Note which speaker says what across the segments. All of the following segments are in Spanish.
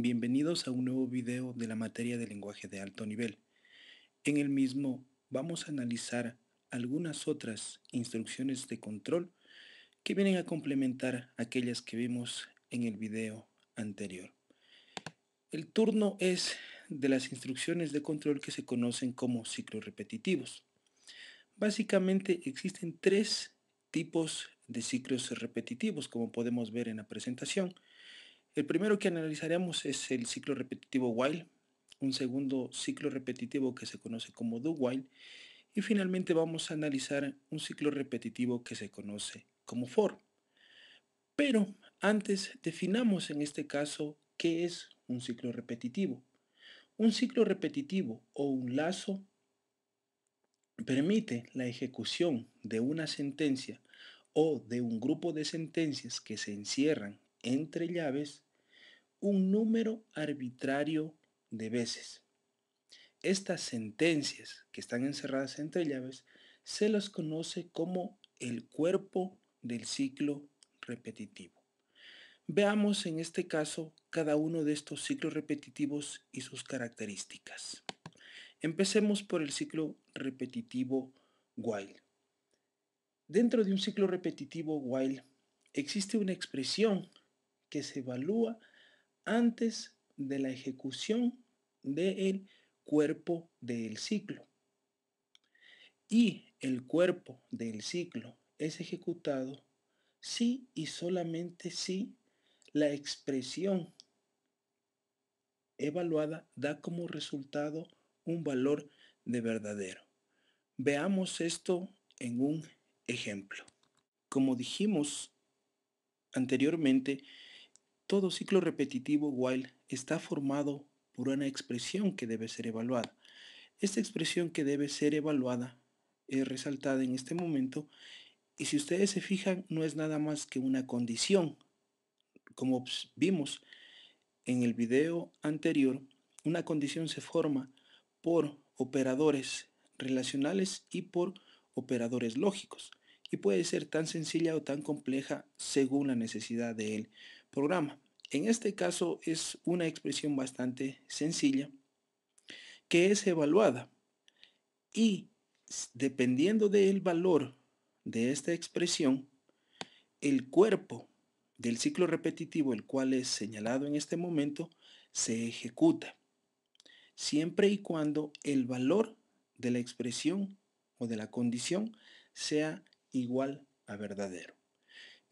Speaker 1: Bienvenidos a un nuevo video de la materia de lenguaje de alto nivel. En el mismo vamos a analizar algunas otras instrucciones de control que vienen a complementar aquellas que vimos en el video anterior. El turno es de las instrucciones de control que se conocen como ciclos repetitivos. Básicamente existen tres tipos de ciclos repetitivos como podemos ver en la presentación el primero que analizaremos es el ciclo repetitivo while, un segundo ciclo repetitivo que se conoce como do while y finalmente vamos a analizar un ciclo repetitivo que se conoce como for. Pero antes definamos en este caso qué es un ciclo repetitivo. Un ciclo repetitivo o un lazo permite la ejecución de una sentencia o de un grupo de sentencias que se encierran entre llaves un número arbitrario de veces. Estas sentencias que están encerradas entre llaves se las conoce como el cuerpo del ciclo repetitivo. Veamos en este caso cada uno de estos ciclos repetitivos y sus características. Empecemos por el ciclo repetitivo while. Dentro de un ciclo repetitivo while existe una expresión que se evalúa antes de la ejecución del cuerpo del ciclo. Y el cuerpo del ciclo es ejecutado si y solamente si la expresión evaluada da como resultado un valor de verdadero. Veamos esto en un ejemplo. Como dijimos anteriormente, todo ciclo repetitivo while está formado por una expresión que debe ser evaluada. Esta expresión que debe ser evaluada es resaltada en este momento y si ustedes se fijan no es nada más que una condición. Como vimos en el video anterior, una condición se forma por operadores relacionales y por operadores lógicos y puede ser tan sencilla o tan compleja según la necesidad de él programa. En este caso es una expresión bastante sencilla que es evaluada y dependiendo del valor de esta expresión, el cuerpo del ciclo repetitivo, el cual es señalado en este momento, se ejecuta, siempre y cuando el valor de la expresión o de la condición sea igual a verdadero.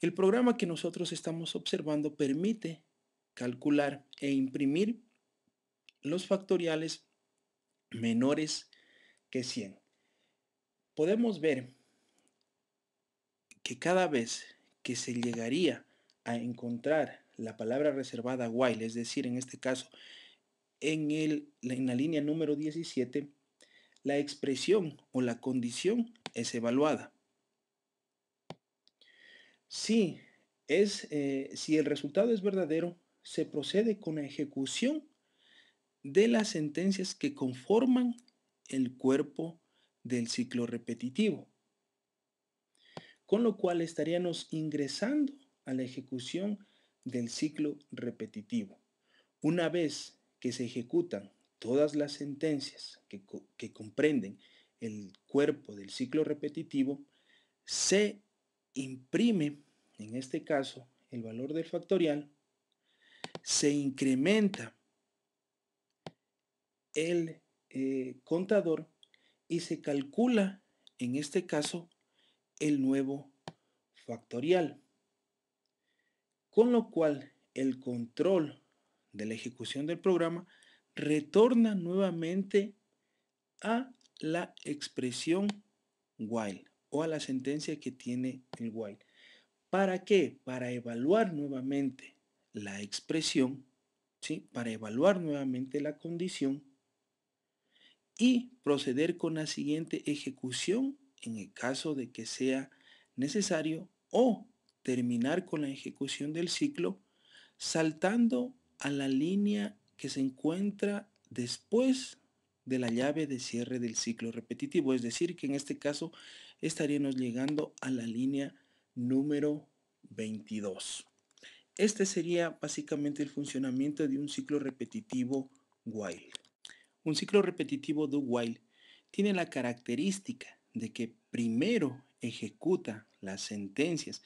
Speaker 1: El programa que nosotros estamos observando permite calcular e imprimir los factoriales menores que 100. Podemos ver que cada vez que se llegaría a encontrar la palabra reservada while, es decir, en este caso, en, la línea número 17, la expresión o la condición es evaluada es, eh, si el resultado es verdadero, se procede con la ejecución de las sentencias que conforman el cuerpo del ciclo repetitivo. Con lo cual estaríamos ingresando a la ejecución del ciclo repetitivo. Una vez que se ejecutan todas las sentencias que, que comprenden el cuerpo del ciclo repetitivo, se imprime, en este caso, el valor del factorial, se incrementa el eh, contador y se calcula, en este caso, el nuevo factorial. Con lo cual, el control de la ejecución del programa retorna nuevamente a la expresión while o a la sentencia que tiene el while. ¿Para qué? Para evaluar nuevamente la expresión, ¿sí? para evaluar nuevamente la condición y proceder con la siguiente ejecución en el caso de que sea necesario o terminar con la ejecución del ciclo saltando a la línea que se encuentra después de la llave de cierre del ciclo repetitivo. Es decir, que en este caso estaríamos llegando a la línea número 22. Este sería básicamente el funcionamiento de un ciclo repetitivo while. Un ciclo repetitivo do while tiene la característica de que primero ejecuta las sentencias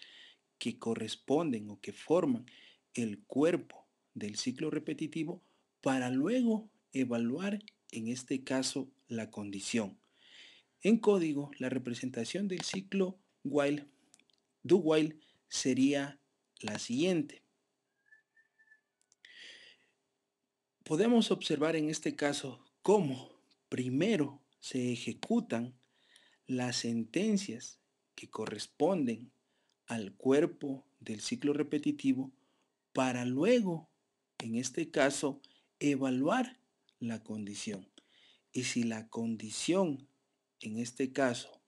Speaker 1: que corresponden o que forman el cuerpo del ciclo repetitivo para luego evaluar en este caso la condición. En código, la representación del ciclo while, do while, sería la siguiente. Podemos observar en este caso cómo primero se ejecutan las sentencias que corresponden al cuerpo del ciclo repetitivo para luego, en este caso, evaluar la condición. Y si la condición en este caso,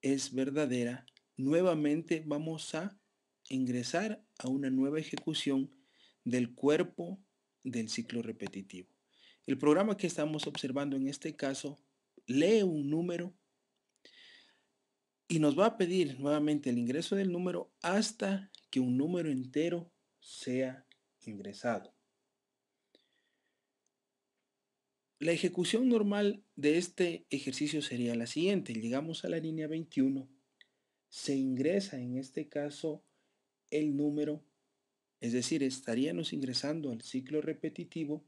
Speaker 1: es verdadera, nuevamente vamos a ingresar a una nueva ejecución del cuerpo del ciclo repetitivo. El programa que estamos observando en este caso lee un número y nos va a pedir nuevamente el ingreso del número hasta que un número entero sea ingresado. La ejecución normal de este ejercicio sería la siguiente. Llegamos a la línea 21. Se ingresa en este caso el número, es decir, estaríamos ingresando al ciclo repetitivo.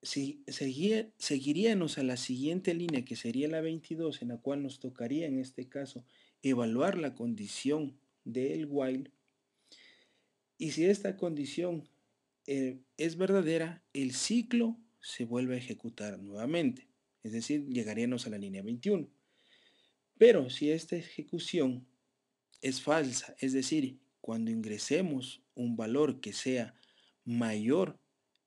Speaker 1: Si, seguiríamos a la siguiente línea, que sería la 22, en la cual nos tocaría en este caso evaluar la condición del while. Y si esta condición eh, es verdadera, el ciclo se vuelve a ejecutar nuevamente. Es decir, llegaríamos a la línea 21. Pero si esta ejecución es falsa, es decir, cuando ingresemos un valor que sea mayor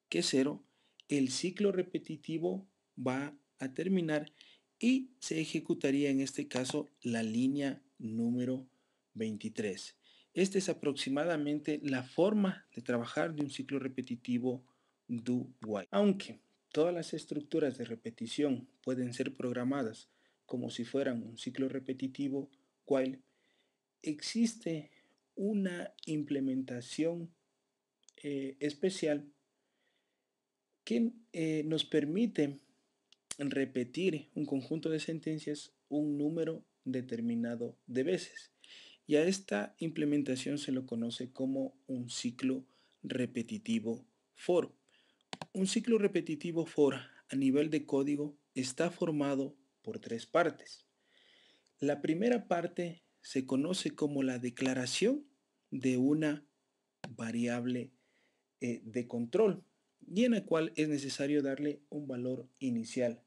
Speaker 1: que 0, el ciclo repetitivo va a terminar y se ejecutaría en este caso la línea número 23. Esta es aproximadamente la forma de trabajar de un ciclo repetitivo do while. Aunque todas las estructuras de repetición pueden ser programadas como si fueran un ciclo repetitivo while, existe una implementación eh, especial que eh, nos permite repetir un conjunto de sentencias un número determinado de veces y a esta implementación se lo conoce como un ciclo repetitivo for. Un ciclo repetitivo for a nivel de código está formado por tres partes. La primera parte se conoce como la declaración de una variable eh, de control y en la cual es necesario darle un valor inicial.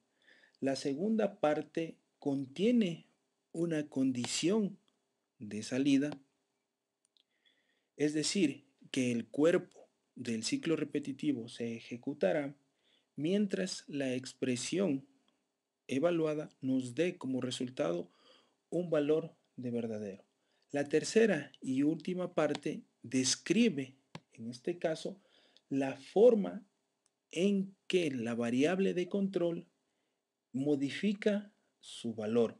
Speaker 1: La segunda parte contiene una condición de salida. Es decir, que el cuerpo del ciclo repetitivo se ejecutará mientras la expresión evaluada nos dé como resultado un valor de verdadero. La tercera y última parte describe, en este caso, la forma en que la variable de control modifica su valor.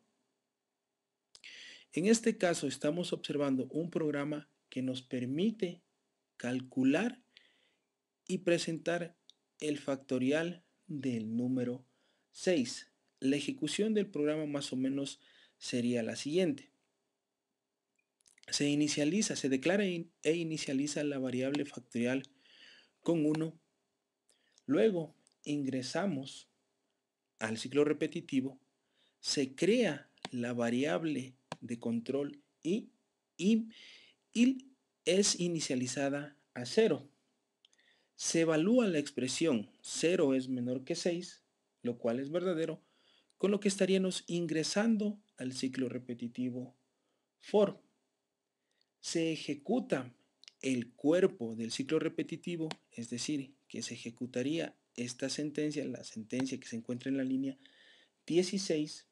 Speaker 1: En este caso estamos observando un programa que nos permite calcular y presentar el factorial del número 6. La ejecución del programa más o menos sería la siguiente. Se inicializa, se declara e inicializa la variable factorial con 1. Luego ingresamos al ciclo repetitivo. Se crea la variable de control y, y es inicializada a 0. Se evalúa la expresión 0 es menor que 6, lo cual es verdadero, con lo que estaríamos ingresando al ciclo repetitivo for. Se ejecuta el cuerpo del ciclo repetitivo, es decir, que se ejecutaría esta sentencia, la sentencia que se encuentra en la línea 16,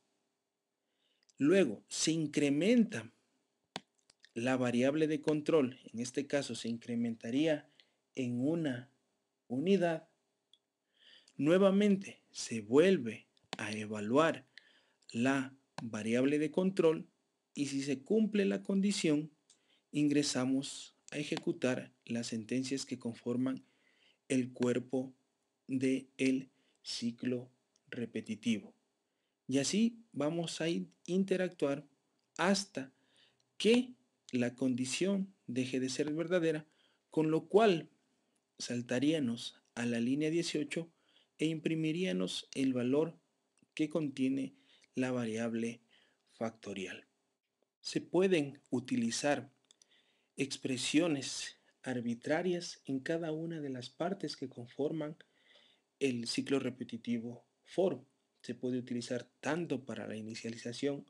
Speaker 1: Luego, se incrementa la variable de control, en este caso se incrementaría en una unidad. Nuevamente, se vuelve a evaluar la variable de control y si se cumple la condición, ingresamos a ejecutar las sentencias que conforman el cuerpo del ciclo repetitivo. Y así vamos a interactuar hasta que la condición deje de ser verdadera, con lo cual saltaríamos a la línea 18 e imprimiríamos el valor que contiene la variable factorial. Se pueden utilizar expresiones arbitrarias en cada una de las partes que conforman el ciclo repetitivo for se puede utilizar tanto para la inicialización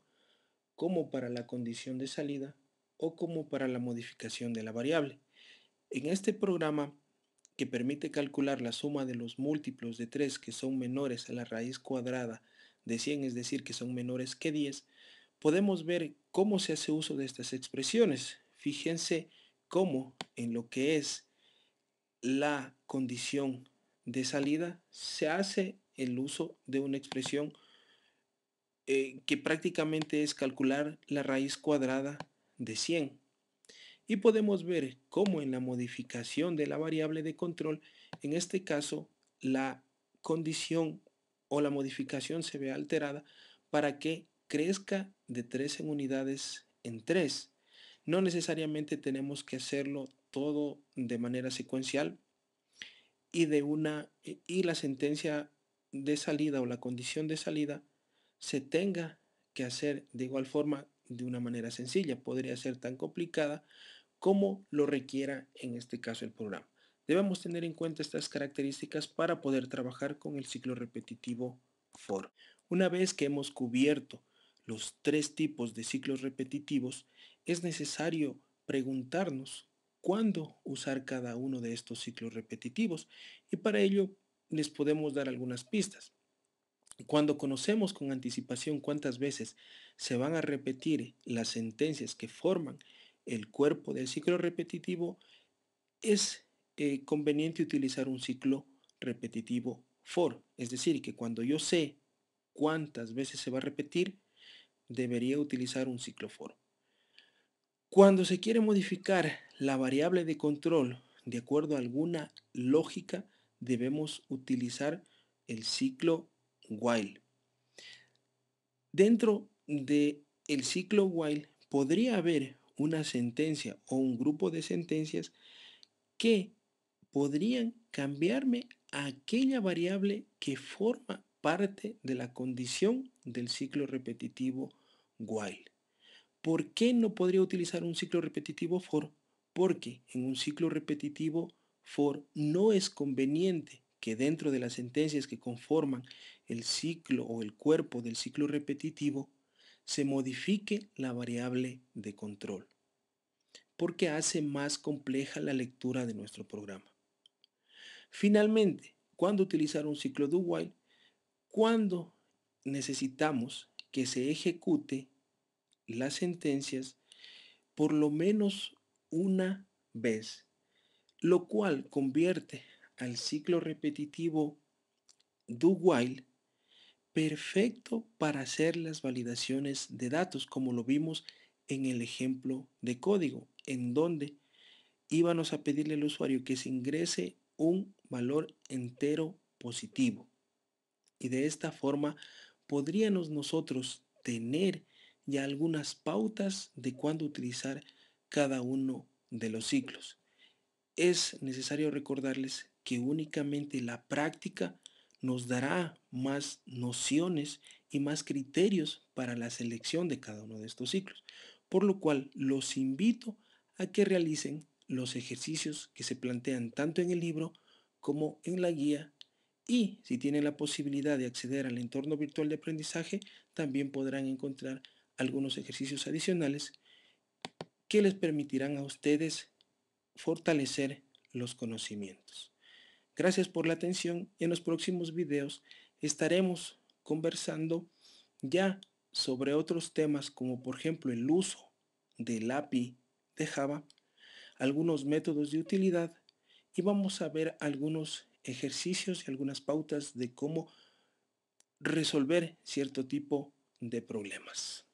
Speaker 1: como para la condición de salida o como para la modificación de la variable. En este programa que permite calcular la suma de los múltiplos de 3 que son menores a la raíz cuadrada de 100, es decir, que son menores que 10, podemos ver cómo se hace uso de estas expresiones. Fíjense cómo en lo que es la condición de salida se hace el uso de una expresión eh, que prácticamente es calcular la raíz cuadrada de 100. Y podemos ver cómo en la modificación de la variable de control, en este caso, la condición o la modificación se ve alterada para que crezca de 3 en unidades en 3. No necesariamente tenemos que hacerlo todo de manera secuencial y de una y la sentencia de salida o la condición de salida se tenga que hacer de igual forma de una manera sencilla. Podría ser tan complicada como lo requiera en este caso el programa. Debemos tener en cuenta estas características para poder trabajar con el ciclo repetitivo for. Una vez que hemos cubierto los tres tipos de ciclos repetitivos, es necesario preguntarnos cuándo usar cada uno de estos ciclos repetitivos y para ello les podemos dar algunas pistas. Cuando conocemos con anticipación cuántas veces se van a repetir las sentencias que forman el cuerpo del ciclo repetitivo, es eh, conveniente utilizar un ciclo repetitivo for. Es decir, que cuando yo sé cuántas veces se va a repetir, debería utilizar un ciclo for. Cuando se quiere modificar la variable de control de acuerdo a alguna lógica, debemos utilizar el ciclo while. Dentro del el ciclo while podría haber una sentencia o un grupo de sentencias que podrían cambiarme aquella variable que forma parte de la condición del ciclo repetitivo while. ¿Por qué no podría utilizar un ciclo repetitivo for? Porque en un ciclo repetitivo For no es conveniente que dentro de las sentencias que conforman el ciclo o el cuerpo del ciclo repetitivo se modifique la variable de control, porque hace más compleja la lectura de nuestro programa. Finalmente, ¿cuándo utilizar un ciclo do while? Cuando necesitamos que se ejecute las sentencias por lo menos una vez lo cual convierte al ciclo repetitivo do while perfecto para hacer las validaciones de datos, como lo vimos en el ejemplo de código, en donde íbamos a pedirle al usuario que se ingrese un valor entero positivo. Y de esta forma podríamos nosotros tener ya algunas pautas de cuándo utilizar cada uno de los ciclos es necesario recordarles que únicamente la práctica nos dará más nociones y más criterios para la selección de cada uno de estos ciclos, por lo cual los invito a que realicen los ejercicios que se plantean tanto en el libro como en la guía y si tienen la posibilidad de acceder al entorno virtual de aprendizaje, también podrán encontrar algunos ejercicios adicionales que les permitirán a ustedes fortalecer los conocimientos. Gracias por la atención y en los próximos videos estaremos conversando ya sobre otros temas como por ejemplo el uso del API de Java, algunos métodos de utilidad y vamos a ver algunos ejercicios y algunas pautas de cómo resolver cierto tipo de problemas.